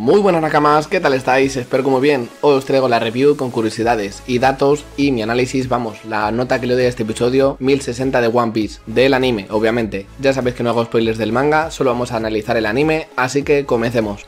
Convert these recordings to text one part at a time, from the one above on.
Muy buenas nakamas, ¿qué tal estáis? Espero como bien. Hoy os traigo la review con curiosidades y datos y mi análisis, vamos, la nota que le doy a este episodio, 1060 de One Piece, del anime, obviamente. Ya sabéis que no hago spoilers del manga, solo vamos a analizar el anime, así que comencemos.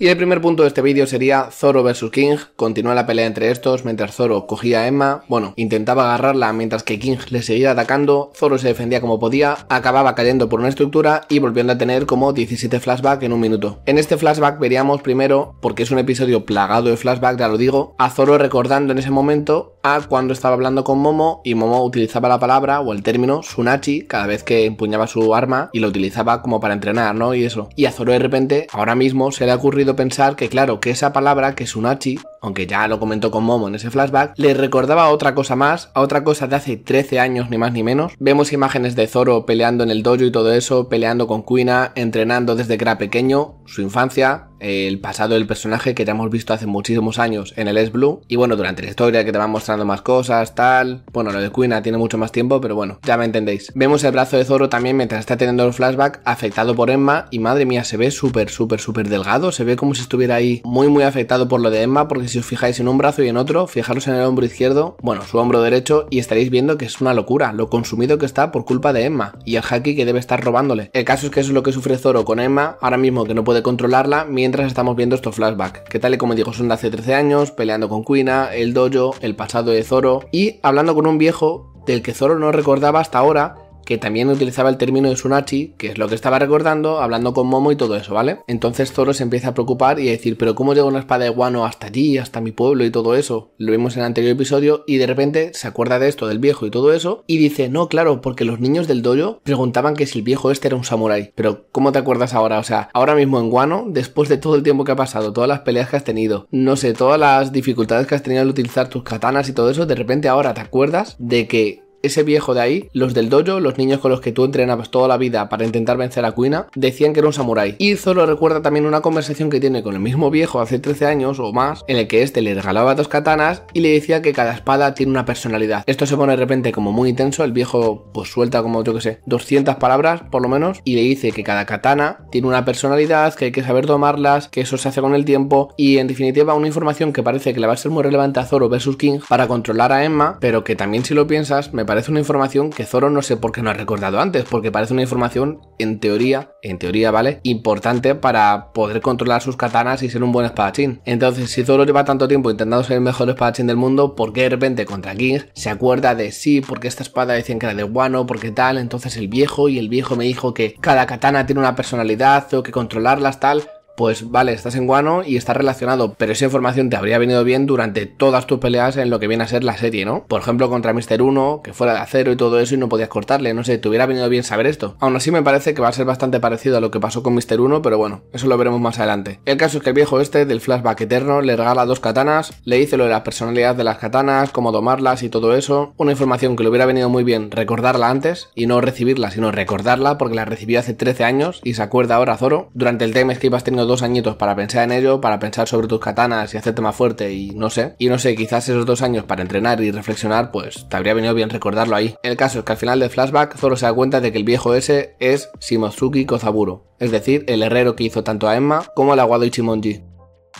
Y el primer punto de este vídeo sería Zoro vs King, continúa la pelea entre estos mientras Zoro cogía a Emma, bueno, intentaba agarrarla mientras que King le seguía atacando, Zoro se defendía como podía, acababa cayendo por una estructura y volviendo a tener como 17 flashbacks en un minuto. En este flashback veríamos primero, porque es un episodio plagado de flashback, ya lo digo, a Zoro recordando en ese momento Ah, cuando estaba hablando con Momo y Momo utilizaba la palabra o el término Sunachi cada vez que empuñaba su arma y lo utilizaba como para entrenar, ¿no? Y eso. Y a Zoro de repente, ahora mismo, se le ha ocurrido pensar que, claro, que esa palabra, que Sunachi, aunque ya lo comentó con Momo en ese flashback, le recordaba a otra cosa más, a otra cosa de hace 13 años, ni más ni menos. Vemos imágenes de Zoro peleando en el dojo y todo eso, peleando con Kuina, entrenando desde que era pequeño, su infancia, el pasado del personaje que ya hemos visto hace muchísimos años en el S Blue. Y bueno, durante la historia que te van mostrando más cosas, tal. Bueno, lo de Quina tiene mucho más tiempo, pero bueno, ya me entendéis. Vemos el brazo de Zoro también mientras está teniendo el flashback, afectado por Emma. Y madre mía, se ve súper, súper, súper delgado. Se ve como si estuviera ahí muy, muy afectado por lo de Emma. Porque si os fijáis en un brazo y en otro, fijaros en el hombro izquierdo, bueno, su hombro derecho, y estaréis viendo que es una locura lo consumido que está por culpa de Emma y el haki que debe estar robándole. El caso es que eso es lo que sufre Zoro con Emma, ahora mismo que no puede controlarla, mientras mientras estamos viendo estos flashbacks, que tal y como digo son de hace 13 años, peleando con Quina, el dojo, el pasado de Zoro y hablando con un viejo del que Zoro no recordaba hasta ahora que también utilizaba el término de Sunachi, que es lo que estaba recordando, hablando con Momo y todo eso, ¿vale? Entonces Zoro se empieza a preocupar y a decir, pero ¿cómo llega una espada de guano hasta allí, hasta mi pueblo y todo eso? Lo vimos en el anterior episodio y de repente se acuerda de esto, del viejo y todo eso, y dice, no, claro, porque los niños del dojo preguntaban que si el viejo este era un samurái. Pero ¿cómo te acuerdas ahora? O sea, ahora mismo en guano, después de todo el tiempo que ha pasado, todas las peleas que has tenido, no sé, todas las dificultades que has tenido al utilizar tus katanas y todo eso, de repente ahora te acuerdas de que ese viejo de ahí, los del dojo, los niños con los que tú entrenabas toda la vida para intentar vencer a Kuina, decían que era un samurái. Y Zoro recuerda también una conversación que tiene con el mismo viejo hace 13 años o más, en el que este le regalaba dos katanas y le decía que cada espada tiene una personalidad. Esto se pone de repente como muy intenso, el viejo pues suelta como yo que sé, 200 palabras por lo menos y le dice que cada katana tiene una personalidad, que hay que saber tomarlas, que eso se hace con el tiempo y en definitiva una información que parece que le va a ser muy relevante a Zoro versus King para controlar a Emma, pero que también si lo piensas me parece una información que Zoro no sé por qué no ha recordado antes, porque parece una información en teoría, en teoría, ¿vale? Importante para poder controlar sus katanas y ser un buen espadachín. Entonces, si Zoro lleva tanto tiempo intentando ser el mejor espadachín del mundo, ¿por qué de repente contra King se acuerda de sí, porque esta espada decían que era de Wano, porque tal? Entonces el viejo y el viejo me dijo que cada katana tiene una personalidad, tengo que controlarlas, tal pues vale, estás en Guano y estás relacionado, pero esa información te habría venido bien durante todas tus peleas en lo que viene a ser la serie, ¿no? Por ejemplo, contra Mister 1, que fuera de acero y todo eso y no podías cortarle, no sé, te hubiera venido bien saber esto. Aún así me parece que va a ser bastante parecido a lo que pasó con Mister 1, pero bueno, eso lo veremos más adelante. El caso es que el viejo este del flashback eterno le regala dos katanas, le dice lo de las personalidades de las katanas, cómo domarlas y todo eso, una información que le hubiera venido muy bien recordarla antes y no recibirla, sino recordarla porque la recibió hace 13 años y se acuerda ahora Zoro. Durante el time que has tenido dos añitos para pensar en ello, para pensar sobre tus katanas y hacerte más fuerte y no sé. Y no sé, quizás esos dos años para entrenar y reflexionar, pues te habría venido bien recordarlo ahí. El caso es que al final del flashback Zoro se da cuenta de que el viejo ese es Shimotsuki Kozaburo, es decir, el herrero que hizo tanto a Emma como al aguado Ichimonji.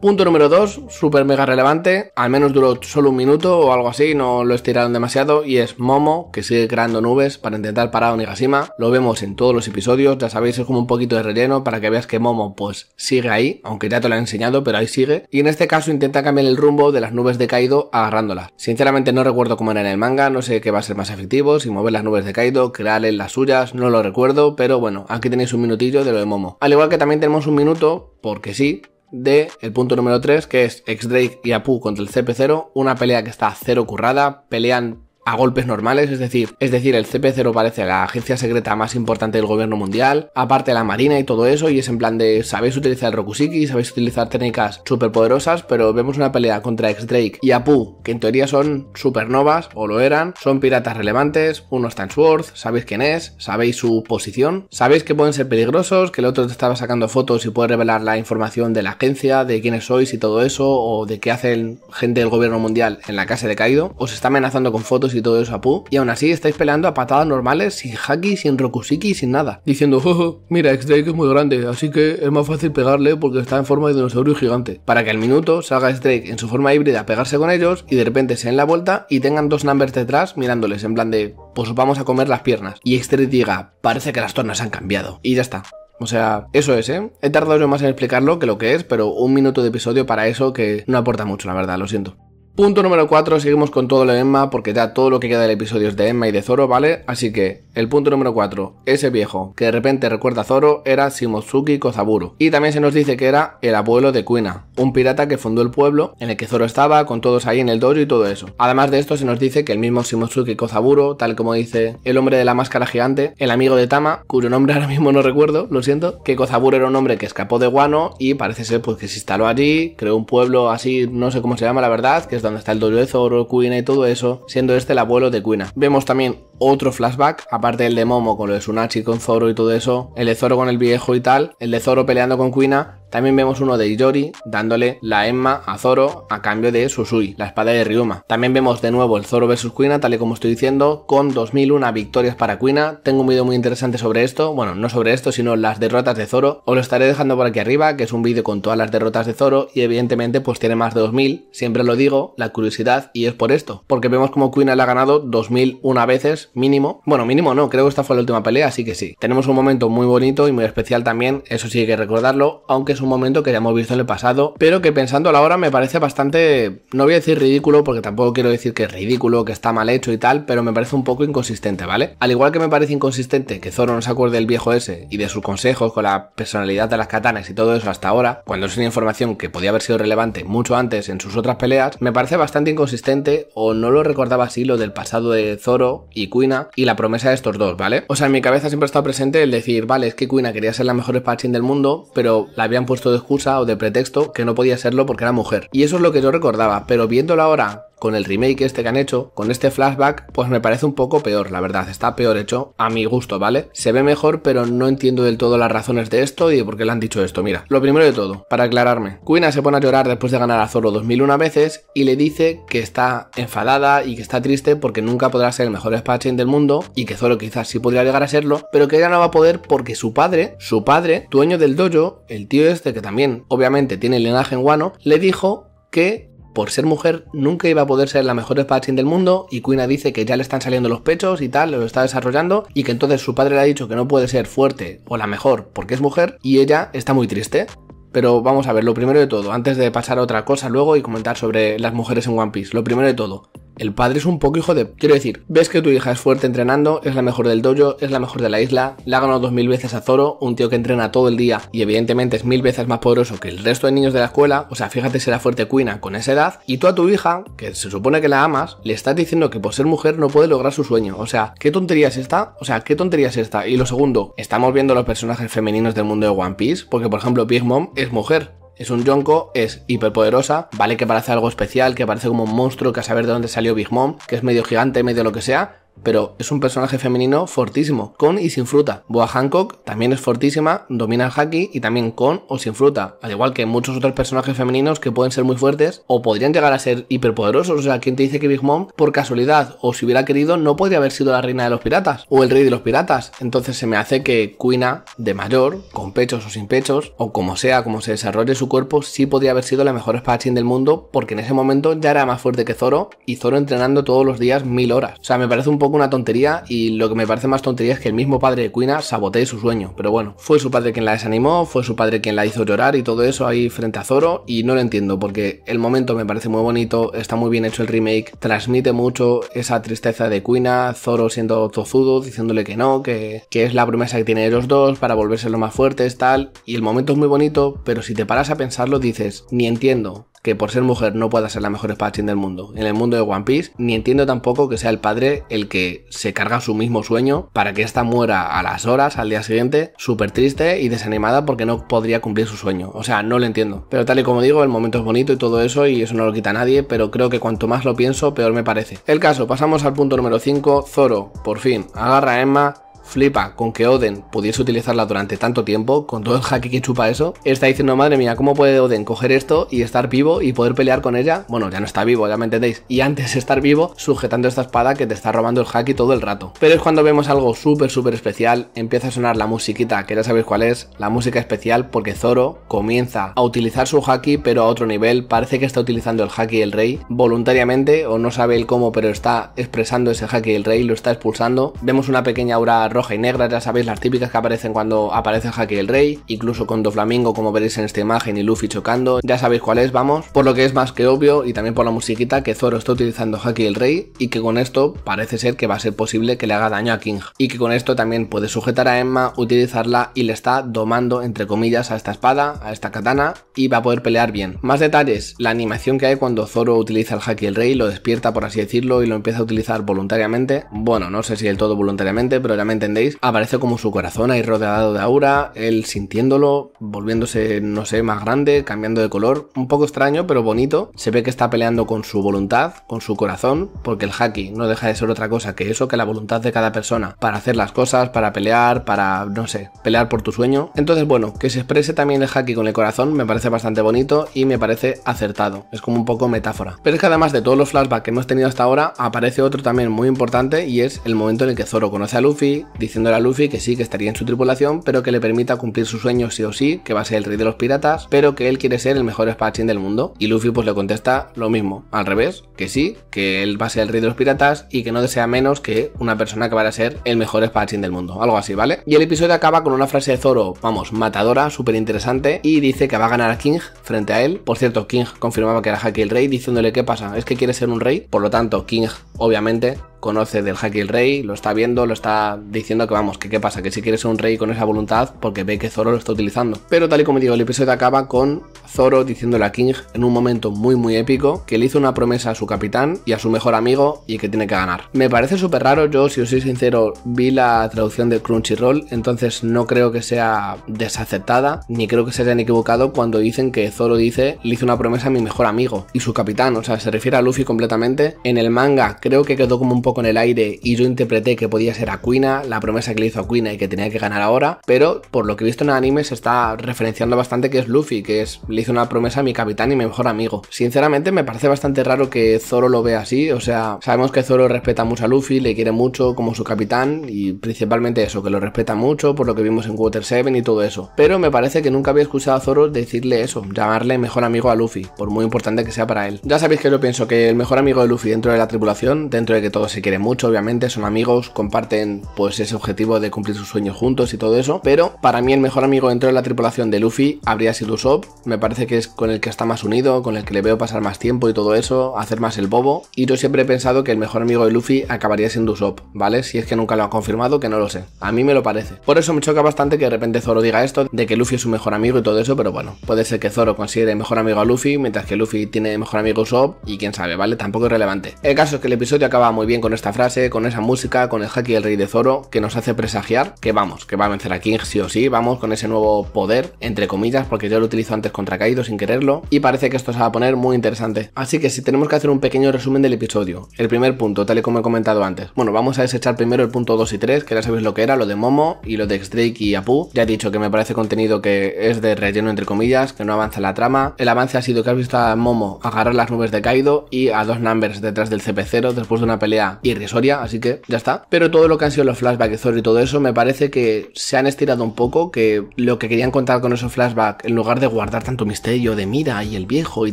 Punto número 2, súper mega relevante, al menos duró solo un minuto o algo así, no lo estiraron demasiado, y es Momo, que sigue creando nubes para intentar parar a Onigashima. Lo vemos en todos los episodios, ya sabéis, es como un poquito de relleno para que veas que Momo pues sigue ahí, aunque ya te lo he enseñado, pero ahí sigue. Y en este caso intenta cambiar el rumbo de las nubes de Kaido agarrándolas. Sinceramente no recuerdo cómo era en el manga, no sé qué va a ser más efectivo, si mover las nubes de Kaido, crearle las suyas, no lo recuerdo, pero bueno, aquí tenéis un minutillo de lo de Momo. Al igual que también tenemos un minuto, porque sí, de el punto número 3, que es X-Drake y Apu contra el CP0, una pelea que está cero currada, pelean a golpes normales, es decir, es decir, el CP0 parece la agencia secreta más importante del gobierno mundial, aparte la marina y todo eso, y es en plan de sabéis utilizar Rokusiki, sabéis utilizar técnicas superpoderosas, pero vemos una pelea contra X-Drake y Apu, que en teoría son supernovas, o lo eran, son piratas relevantes, uno está en Sword, sabéis quién es, sabéis su posición, sabéis que pueden ser peligrosos, que el otro te estaba sacando fotos y puede revelar la información de la agencia, de quiénes sois y todo eso, o de qué hacen gente del gobierno mundial en la casa de caído os está amenazando con fotos y y todo eso a Pu, y aún así estáis peleando a patadas normales, sin Haki, sin Rokusiki, sin nada. Diciendo, oh, oh mira, X-Drake es muy grande, así que es más fácil pegarle porque está en forma de dinosaurio gigante. Para que al minuto salga X-Drake en su forma híbrida a pegarse con ellos y de repente se den la vuelta y tengan dos numbers detrás mirándoles en plan de, pues vamos a comer las piernas. Y X-Drake diga, parece que las tornas han cambiado. Y ya está. O sea, eso es, ¿eh? He tardado yo más en explicarlo que lo que es, pero un minuto de episodio para eso que no aporta mucho, la verdad, lo siento. Punto número 4, seguimos con todo lo de Emma porque ya todo lo que queda del episodio de Emma y de Zoro, ¿vale? Así que el punto número 4, ese viejo que de repente recuerda a Zoro era Shimotsuki Kozaburo. Y también se nos dice que era el abuelo de Kuina, un pirata que fundó el pueblo en el que Zoro estaba, con todos ahí en el dojo y todo eso. Además de esto se nos dice que el mismo Shimotsuki Kozaburo, tal como dice el hombre de la máscara gigante, el amigo de Tama, cuyo nombre ahora mismo no recuerdo, lo siento, que Kozaburo era un hombre que escapó de Guano y parece ser pues que se instaló allí, creó un pueblo así, no sé cómo se llama la verdad, que es donde está el duelo de Zoro, y todo eso, siendo este el abuelo de Kuina. Vemos también otro flashback, aparte el de Momo con lo de Sunachi, con Zoro y todo eso, el de Zoro con el viejo y tal, el de Zoro peleando con Quina. también vemos uno de Iori dándole la Emma a Zoro a cambio de Susui, la espada de Ryuma. También vemos de nuevo el Zoro vs Quina, tal y como estoy diciendo, con 2001 victorias para Quina. Tengo un vídeo muy interesante sobre esto, bueno, no sobre esto, sino las derrotas de Zoro. Os lo estaré dejando por aquí arriba, que es un vídeo con todas las derrotas de Zoro y evidentemente pues tiene más de 2000, siempre lo digo, la curiosidad y es por esto, porque vemos como Quina le ha ganado 2001 veces mínimo. Bueno, mínimo no, creo que esta fue la última pelea, así que sí. Tenemos un momento muy bonito y muy especial también, eso sí hay que recordarlo, aunque es un momento que ya hemos visto en el pasado, pero que pensando a la hora me parece bastante, no voy a decir ridículo, porque tampoco quiero decir que es ridículo, que está mal hecho y tal, pero me parece un poco inconsistente, ¿vale? Al igual que me parece inconsistente que Zoro no se acuerde del viejo ese y de sus consejos con la personalidad de las katanas y todo eso hasta ahora, cuando es una información que podía haber sido relevante mucho antes en sus otras peleas, me parece bastante inconsistente o no lo recordaba así lo del pasado de Zoro y y la promesa de estos dos, ¿vale? O sea, en mi cabeza siempre estado presente el decir, vale, es que Kuina quería ser la mejor espadachín del mundo, pero la habían puesto de excusa o de pretexto que no podía serlo porque era mujer. Y eso es lo que yo recordaba, pero viéndolo ahora con el remake este que han hecho, con este flashback, pues me parece un poco peor, la verdad, está peor hecho a mi gusto, ¿vale? Se ve mejor, pero no entiendo del todo las razones de esto y de por qué le han dicho esto. Mira, lo primero de todo, para aclararme, cuina se pone a llorar después de ganar a Zoro 2001 veces y le dice que está enfadada y que está triste porque nunca podrá ser el mejor espadachín del mundo y que Zoro quizás sí podría llegar a serlo, pero que ella no va a poder porque su padre, su padre, dueño del dojo, el tío este que también obviamente tiene el linaje en guano, le dijo que por ser mujer nunca iba a poder ser la mejor espadachín del mundo y Kuina dice que ya le están saliendo los pechos y tal, lo está desarrollando y que entonces su padre le ha dicho que no puede ser fuerte o la mejor porque es mujer y ella está muy triste. Pero vamos a ver, lo primero de todo, antes de pasar a otra cosa luego y comentar sobre las mujeres en One Piece, lo primero de todo, el padre es un poco hijo de... Quiero decir, ves que tu hija es fuerte entrenando, es la mejor del dojo, es la mejor de la isla, la ha ganado dos mil veces a Zoro, un tío que entrena todo el día y evidentemente es mil veces más poderoso que el resto de niños de la escuela, o sea, fíjate si era fuerte Cuina con esa edad, y tú a tu hija, que se supone que la amas, le estás diciendo que por ser mujer no puede lograr su sueño. O sea, ¿qué tontería es esta? O sea, ¿qué tontería es esta? Y lo segundo, estamos viendo los personajes femeninos del mundo de One Piece, porque por ejemplo Big Mom es mujer es un Yonko, es hiperpoderosa, vale que parece algo especial, que parece como un monstruo, que a saber de dónde salió Big Mom, que es medio gigante, medio lo que sea, pero es un personaje femenino fortísimo, con y sin fruta. Boa Hancock también es fortísima, domina el haki y también con o sin fruta, al igual que muchos otros personajes femeninos que pueden ser muy fuertes o podrían llegar a ser hiperpoderosos. O sea, ¿quién te dice que Big Mom, por casualidad o si hubiera querido, no podría haber sido la reina de los piratas o el rey de los piratas? Entonces se me hace que Queena de mayor, con pechos o sin pechos, o como sea, como se desarrolle su cuerpo, sí podría haber sido la mejor espadachín del mundo porque en ese momento ya era más fuerte que Zoro y Zoro entrenando todos los días mil horas. O sea, me parece un poco una tontería y lo que me parece más tontería es que el mismo padre de Quina sabotee su sueño. Pero bueno, fue su padre quien la desanimó, fue su padre quien la hizo llorar y todo eso ahí frente a Zoro y no lo entiendo porque el momento me parece muy bonito, está muy bien hecho el remake, transmite mucho esa tristeza de Quina, Zoro siendo tozudo, diciéndole que no, que, que es la promesa que tienen los dos para volverse los más fuertes, tal, y el momento es muy bonito, pero si te paras a pensarlo dices, ni entiendo que por ser mujer no pueda ser la mejor espadachín del mundo en el mundo de One Piece, ni entiendo tampoco que sea el padre el que se carga su mismo sueño para que ésta muera a las horas, al día siguiente, súper triste y desanimada porque no podría cumplir su sueño. O sea, no lo entiendo. Pero tal y como digo, el momento es bonito y todo eso y eso no lo quita nadie, pero creo que cuanto más lo pienso, peor me parece. El caso, pasamos al punto número 5, Zoro, por fin, agarra a Emma, flipa con que Oden pudiese utilizarla durante tanto tiempo, con todo el haki que chupa eso, está diciendo, madre mía, ¿cómo puede Oden coger esto y estar vivo y poder pelear con ella? Bueno, ya no está vivo, ya me entendéis. Y antes de estar vivo, sujetando esta espada que te está robando el haki todo el rato. Pero es cuando vemos algo súper, súper especial, empieza a sonar la musiquita, que ya sabéis cuál es, la música especial, porque Zoro comienza a utilizar su haki, pero a otro nivel, parece que está utilizando el haki del rey voluntariamente, o no sabe el cómo, pero está expresando ese haki del rey, lo está expulsando. Vemos una pequeña aura roja y negra, ya sabéis, las típicas que aparecen cuando aparece Haki el Rey, incluso con Doflamingo, como veréis en esta imagen, y Luffy chocando, ya sabéis cuál es, vamos, por lo que es más que obvio, y también por la musiquita que Zoro está utilizando Haki el Rey, y que con esto parece ser que va a ser posible que le haga daño a King, y que con esto también puede sujetar a Emma, utilizarla y le está domando, entre comillas, a esta espada, a esta katana, y va a poder pelear bien. Más detalles, la animación que hay cuando Zoro utiliza el Haki el Rey, lo despierta por así decirlo, y lo empieza a utilizar voluntariamente, bueno, no sé si del todo voluntariamente, pero realmente entendéis, aparece como su corazón ahí rodeado de aura, él sintiéndolo, volviéndose, no sé, más grande, cambiando de color, un poco extraño, pero bonito. Se ve que está peleando con su voluntad, con su corazón, porque el haki no deja de ser otra cosa que eso, que la voluntad de cada persona para hacer las cosas, para pelear, para, no sé, pelear por tu sueño. Entonces, bueno, que se exprese también el haki con el corazón me parece bastante bonito y me parece acertado. Es como un poco metáfora. Pero es que además de todos los flashbacks que hemos tenido hasta ahora, aparece otro también muy importante y es el momento en el que Zoro conoce a Luffy, diciéndole a Luffy que sí, que estaría en su tripulación, pero que le permita cumplir su sueño sí o sí, que va a ser el rey de los piratas, pero que él quiere ser el mejor espadachín del mundo. Y Luffy pues le contesta lo mismo, al revés, que sí, que él va a ser el rey de los piratas y que no desea menos que una persona que va a ser el mejor espadachín del mundo, algo así, ¿vale? Y el episodio acaba con una frase de Zoro, vamos, matadora, súper interesante, y dice que va a ganar a King frente a él. Por cierto, King confirmaba que era Haki el rey, diciéndole qué pasa, es que quiere ser un rey, por lo tanto, King obviamente conoce del Haki el rey, lo está viendo, lo está diciendo que vamos, que qué pasa, que si quiere ser un rey con esa voluntad, porque ve que Zoro lo está utilizando. Pero tal y como digo, el episodio acaba con Zoro diciéndole a King en un momento muy muy épico que le hizo una promesa a su capitán y a su mejor amigo y que tiene que ganar. Me parece súper raro, yo si os soy sincero, vi la traducción de Crunchyroll, entonces no creo que sea desacertada, ni creo que se hayan equivocado cuando dicen que Zoro dice le hizo una promesa a mi mejor amigo y su capitán, o sea, se refiere a Luffy completamente. En el manga creo que quedó como un con el aire y yo interpreté que podía ser a Aquina, la promesa que le hizo Aquina y que tenía que ganar ahora, pero por lo que he visto en el anime se está referenciando bastante que es Luffy, que es le hizo una promesa a mi capitán y mi mejor amigo. Sinceramente me parece bastante raro que Zoro lo vea así, o sea, sabemos que Zoro respeta mucho a Luffy, le quiere mucho como su capitán y principalmente eso, que lo respeta mucho por lo que vimos en Water 7 y todo eso, pero me parece que nunca había escuchado a Zoro decirle eso, llamarle mejor amigo a Luffy, por muy importante que sea para él. Ya sabéis que yo pienso que el mejor amigo de Luffy dentro de la tripulación, dentro de que todos se quieren mucho, obviamente, son amigos, comparten pues ese objetivo de cumplir sus sueños juntos y todo eso, pero para mí el mejor amigo dentro de la tripulación de Luffy habría sido Usopp, me parece que es con el que está más unido, con el que le veo pasar más tiempo y todo eso, hacer más el bobo, y yo siempre he pensado que el mejor amigo de Luffy acabaría siendo Usopp, ¿vale? Si es que nunca lo ha confirmado, que no lo sé, a mí me lo parece. Por eso me choca bastante que de repente Zoro diga esto, de que Luffy es su mejor amigo y todo eso, pero bueno, puede ser que Zoro considere mejor amigo a Luffy, mientras que Luffy tiene mejor amigo Usopp, y quién sabe, ¿vale? Tampoco es relevante. El caso es que el episodio acaba muy bien con esta frase, con esa música, con el hack y el rey de Zoro, que nos hace presagiar que vamos, que va a vencer a King sí o sí, vamos con ese nuevo poder, entre comillas, porque yo lo utilizo antes contra Kaido sin quererlo, y parece que esto se va a poner muy interesante. Así que si tenemos que hacer un pequeño resumen del episodio, el primer punto, tal y como he comentado antes, bueno, vamos a desechar primero el punto 2 y 3, que ya sabéis lo que era, lo de Momo y lo de Drake y Apu, ya he dicho que me parece contenido que es de relleno entre comillas, que no avanza la trama, el avance ha sido que has visto a Momo agarrar las nubes de Kaido y a dos numbers detrás del CP0 después de una pelea irrisoria, así que ya está. Pero todo lo que han sido los flashbacks y todo eso, me parece que se han estirado un poco, que lo que querían contar con esos flashbacks, en lugar de guardar tanto misterio de mira y el viejo y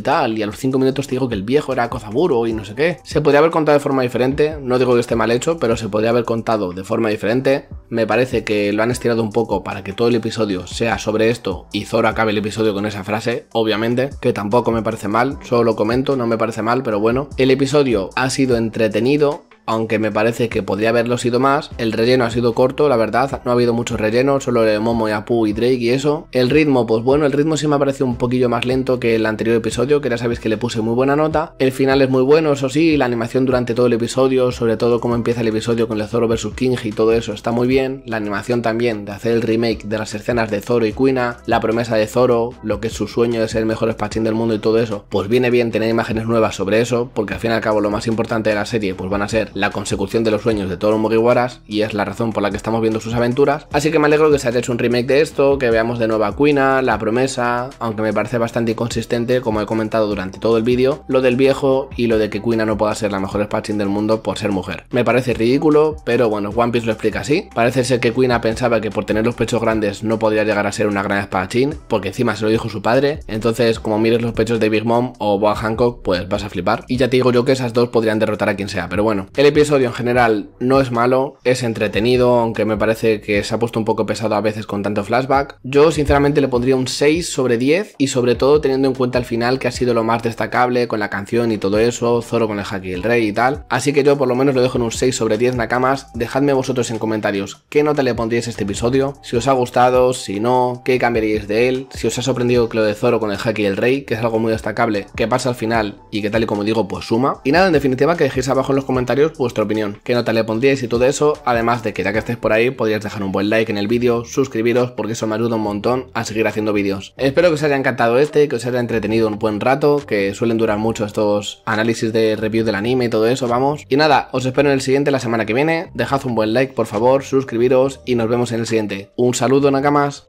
tal, y a los 5 minutos digo que el viejo era Kozaburo y no sé qué, se podría haber contado de forma diferente, no digo que esté mal hecho, pero se podría haber contado de forma diferente. Me parece que lo han estirado un poco para que todo el episodio sea sobre esto y Zoro acabe el episodio con esa frase, obviamente, que tampoco me parece mal, solo lo comento, no me parece mal, pero bueno, el episodio ha sido entretenido, aunque me parece que podría haberlo sido más. El relleno ha sido corto, la verdad, no ha habido mucho relleno, solo de Momo y Apu y Drake y eso. El ritmo, pues bueno, el ritmo sí me ha parecido un poquillo más lento que el anterior episodio, que ya sabéis que le puse muy buena nota. El final es muy bueno, eso sí, la animación durante todo el episodio, sobre todo cómo empieza el episodio con el Zoro vs King y todo eso, está muy bien. La animación también de hacer el remake de las escenas de Zoro y Quina, la promesa de Zoro, lo que es su sueño de ser el mejor espadachín del mundo y todo eso, pues viene bien tener imágenes nuevas sobre eso, porque al fin y al cabo lo más importante de la serie, pues van a ser la consecución de los sueños de todos los Mugiwaras y es la razón por la que estamos viendo sus aventuras. Así que me alegro que se haya hecho un remake de esto, que veamos de nuevo a Quina, La Promesa, aunque me parece bastante inconsistente, como he comentado durante todo el vídeo, lo del viejo y lo de que Quina no pueda ser la mejor espadachín del mundo por ser mujer. Me parece ridículo, pero bueno, One Piece lo explica así. Parece ser que Quina pensaba que por tener los pechos grandes no podría llegar a ser una gran espadachín, porque encima se lo dijo su padre, entonces como mires los pechos de Big Mom o Boa Hancock, pues vas a flipar. Y ya te digo yo que esas dos podrían derrotar a quien sea, pero bueno. El episodio en general no es malo, es entretenido, aunque me parece que se ha puesto un poco pesado a veces con tanto flashback. Yo sinceramente le pondría un 6 sobre 10 y sobre todo teniendo en cuenta el final que ha sido lo más destacable con la canción y todo eso, Zoro con el Haki el Rey y tal. Así que yo por lo menos lo dejo en un 6 sobre 10 Nakamas. Dejadme vosotros en comentarios qué nota le pondríais a este episodio, si os ha gustado, si no, qué cambiaríais de él, si os ha sorprendido que lo de Zoro con el Haki el Rey, que es algo muy destacable, que pasa al final y que tal y como digo pues suma. Y nada, en definitiva que dejéis abajo en los comentarios vuestra opinión, qué nota le pondríais y todo eso, además de que ya que estéis por ahí podríais dejar un buen like en el vídeo, suscribiros porque eso me ayuda un montón a seguir haciendo vídeos. Espero que os haya encantado este, que os haya entretenido un buen rato, que suelen durar mucho estos análisis de review del anime y todo eso, vamos. Y nada, os espero en el siguiente la semana que viene, dejad un buen like por favor, suscribiros y nos vemos en el siguiente. Un saludo Nakamas.